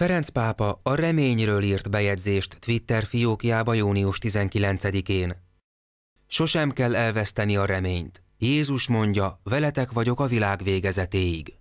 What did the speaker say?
Ferenc pápa a reményről írt bejegyzést Twitter fiókjába június 19-én. Sosem kell elveszteni a reményt. Jézus mondja, veletek vagyok a világ végezetéig.